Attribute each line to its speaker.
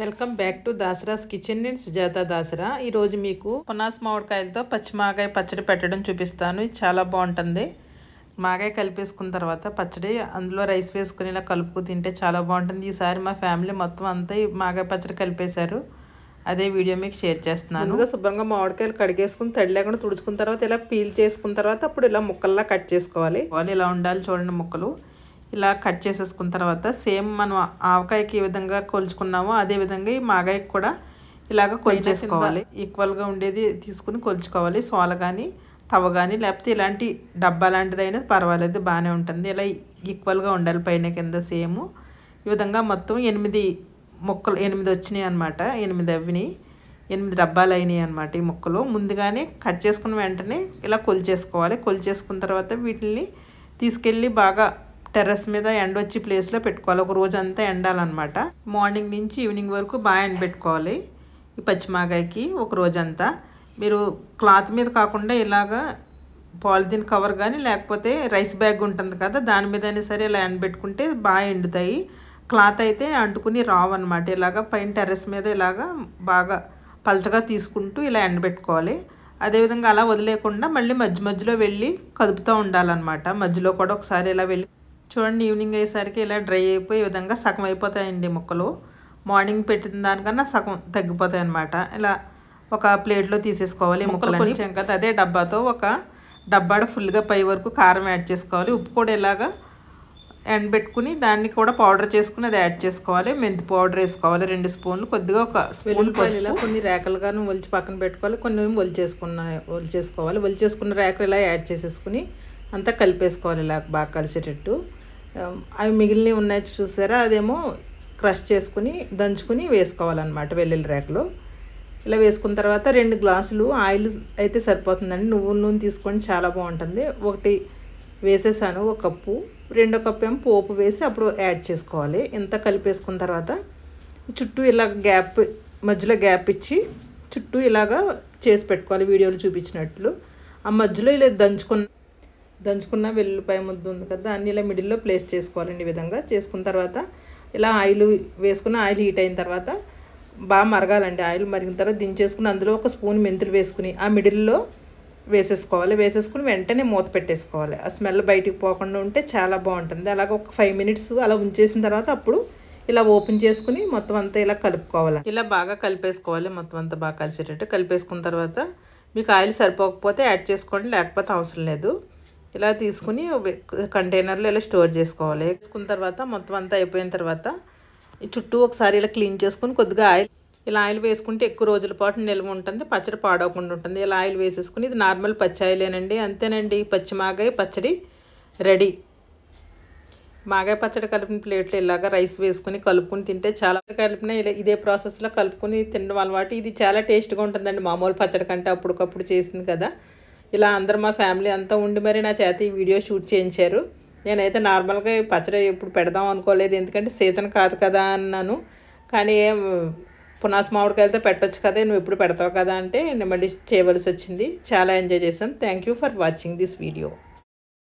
Speaker 1: welcome back to Dasara's kitchen నేను సుజాత దాసరా ఈరోజు మీకు పునాస్ మామిడికాయలతో పచ్చి మాగాయ పచ్చడి పెట్టడం చూపిస్తాను ఇది చాలా బాగుంటుంది మాగాయ కలిపేసుకున్న తర్వాత పచ్చడి అందులో రైస్ వేసుకుని ఇలా కలుపుకు తింటే చాలా బాగుంటుంది ఈసారి మా ఫ్యామిలీ మొత్తం అంతా ఈ మాగాయ పచ్చడి కలిపేశారు అదే వీడియో మీకు షేర్ చేస్తున్నాను ఇంకా శుభ్రంగా మామిడికాయలు కడిగేసుకుని తడి లేకుండా తుడుచుకున్న తర్వాత ఇలా పీల్ చేసుకున్న తర్వాత అప్పుడు ఇలా ముక్కల్లా కట్ చేసుకోవాలి వాళ్ళు ఇలా ఉండాలి చూడండి ముక్కలు ఇలా కట్ చేసేసుకున్న తర్వాత సేమ్ మనం ఆవకాయకి ఏ విధంగా కొలుచుకున్నామో అదే విధంగా ఈ మాగాయకి కూడా ఇలాగ కొలిచేసుకోవాలి ఈక్వల్గా ఉండేది తీసుకుని కొలుచుకోవాలి సోల కానీ తవ కానీ లేకపోతే ఇలాంటి డబ్బా లాంటిదైనా పర్వాలేదు బాగానే ఉంటుంది ఇలా ఈక్వల్గా ఉండాలి పైన కింద సేమ్ ఈ విధంగా మొత్తం ఎనిమిది మొక్కలు ఎనిమిది వచ్చినాయి అనమాట ఎనిమిది అవినాయి ఎనిమిది డబ్బాలు అయినాయి అనమాట ఈ మొక్కలు ముందుగానే కట్ చేసుకున్న వెంటనే ఇలా కొలిచేసుకోవాలి కొలిచేసుకున్న తర్వాత వీటిని తీసుకెళ్ళి బాగా టెర్రస్ మీద ఎండ వచ్చే ప్లేస్లో పెట్టుకోవాలి ఒక రోజంతా ఎండాలన్నమాట మార్నింగ్ నుంచి ఈవినింగ్ వరకు బాగా ఎండబెట్టుకోవాలి ఈ పచ్చిమాగాయకి ఒక రోజంతా మీరు క్లాత్ మీద కాకుండా ఇలాగా పాలిథిన్ కవర్ కానీ లేకపోతే రైస్ బ్యాగ్ ఉంటుంది కదా దాని మీద అయినా సరే ఇలా ఎండబెట్టుకుంటే బాగా ఎండుతాయి క్లాత్ అయితే అంటుకుని రావన్నమాట ఇలాగ పైన టెర్రస్ మీద ఇలాగ బాగా పలచగా తీసుకుంటూ ఇలా ఎండబెట్టుకోవాలి అదేవిధంగా అలా వదిలేకుండా మళ్ళీ మధ్య మధ్యలో వెళ్ళి కదుపుతూ ఉండాలన్నమాట మధ్యలో కూడా ఒకసారి ఇలా వెళ్ళి చూడండి ఈవినింగ్ అయ్యేసరికి ఇలా డ్రై అయిపోయి ఈ విధంగా సగం అయిపోతాయండి ముక్కలు మార్నింగ్ పెట్టిన దానికన్నా సగం తగ్గిపోతాయి అనమాట ఇలా ఒక ప్లేట్లో తీసేసుకోవాలి ముక్కలు కొంచెం కదా అదే డబ్బాతో ఒక డబ్బాడ ఫుల్గా పై వరకు కారం యాడ్ చేసుకోవాలి ఉప్పు కూడా ఇలాగా ఎండబెట్టుకుని దాన్ని కూడా పౌడర్ చేసుకుని అది యాడ్ చేసుకోవాలి మెంతి పౌడర్ వేసుకోవాలి రెండు స్పూన్లు కొద్దిగా ఒక స్పూన్ ఇలా కొన్ని రేకలుగాను ఒలిచి పక్కన పెట్టుకోవాలి కొన్ని ఒలిచేసుకున్న ఒలిచేసుకోవాలి ఒలిచేసుకున్న రేకలు ఇలా యాడ్ చేసేసుకుని అంతా కలిపేసుకోవాలి ఇలా బాగా కలిసేటట్టు Um, అవి మిగిలినవి ఉన్నాయి చూసారా అదేమో క్రష్ చేసుకుని దంచుకుని వేసుకోవాలన్నమాట వెల్లుల్లి రేకలు ఇలా వేసుకున్న తర్వాత రెండు గ్లాసులు ఆయిల్ అయితే సరిపోతుందండి నువ్వు నూనె తీసుకొని చాలా బాగుంటుంది ఒకటి వేసేసాను ఒక కప్పు రెండో కప్పు ఏమో పోపు వేసి అప్పుడు యాడ్ చేసుకోవాలి ఇంత కలిపేసుకున్న తర్వాత చుట్టూ ఇలా గ్యాప్ మధ్యలో గ్యాప్ ఇచ్చి చుట్టూ ఇలాగా చేసి పెట్టుకోవాలి వీడియోలు చూపించినట్లు ఆ మధ్యలో ఇలా దంచుకున్న దంచుకున్న వెల్లుల్లిపాయ ముద్ద ఉంది కదా అన్ని ఇలా మిడిల్లో ప్లేస్ చేసుకోవాలండి ఈ విధంగా చేసుకున్న తర్వాత ఇలా ఆయిల్ వేసుకున్న ఆయిల్ హీట్ అయిన తర్వాత బాగా మరగాలండి ఆయిల్ మరిగిన తర్వాత దించేసుకుని అందులో ఒక స్పూన్ మెంతులు వేసుకుని ఆ మిడిల్లో వేసేసుకోవాలి వేసేసుకుని వెంటనే మూత పెట్టేసుకోవాలి ఆ స్మెల్ బయటికి పోకుండా ఉంటే చాలా బాగుంటుంది అలాగే ఒక ఫైవ్ మినిట్స్ అలా ఉంచేసిన తర్వాత అప్పుడు ఇలా ఓపెన్ చేసుకుని మొత్తం అంతా ఇలా కలుపుకోవాలి ఇలా బాగా కలిపేసుకోవాలి మొత్తం అంతా బాగా కలిసేటట్టు కలిపేసుకున్న తర్వాత మీకు ఆయిల్ సరిపోకపోతే యాడ్ చేసుకోండి లేకపోతే అవసరం లేదు ఇలా తీసుకుని కంటైనర్లో ఇలా స్టోర్ చేసుకోవాలి వేసుకున్న తర్వాత మొత్తం అంతా అయిపోయిన తర్వాత చుట్టూ ఒకసారి ఇలా క్లీన్ చేసుకుని కొద్దిగా ఆయిల్ ఇలా ఆయిల్ వేసుకుంటే ఎక్కువ రోజుల పాటు నిల్వ ఉంటుంది పచ్చడి పాడవకుండా ఉంటుంది ఇలా ఆయిల్ వేసేసుకుని ఇది నార్మల్ పచ్చి ఆయిలేనండి అంతేనండి పచ్చి మాగాయ పచ్చడి రెడీ మాగాయ పచ్చడి కలిపిన ప్లేట్లు ఇలాగ రైస్ వేసుకుని కలుపుకుని తింటే చాలా కలిపిన ఇలా ఇదే ప్రాసెస్లో కలుపుకుని తినడం అలవాటు ఇది చాలా టేస్ట్గా ఉంటుందండి మామూలు పచ్చడి కంటే అప్పటికప్పుడు చేసింది కదా ఇలా అందరు మా ఫ్యామిలీ అంతా ఉండి మరి నా చేతి వీడియో షూట్ చేయించారు నేనైతే నార్మల్గా పచ్చడి ఎప్పుడు పెడదాం అనుకోలేదు ఎందుకంటే సీజన్ కాదు కదా అన్నాను కానీ పునాస్ మామిడికాయలతో పెట్టవచ్చు కదా నువ్వు ఎప్పుడు పెడతావు కదా అంటే మళ్ళీ చేయవలసి వచ్చింది చాలా ఎంజాయ్ చేశాం thank for watching this video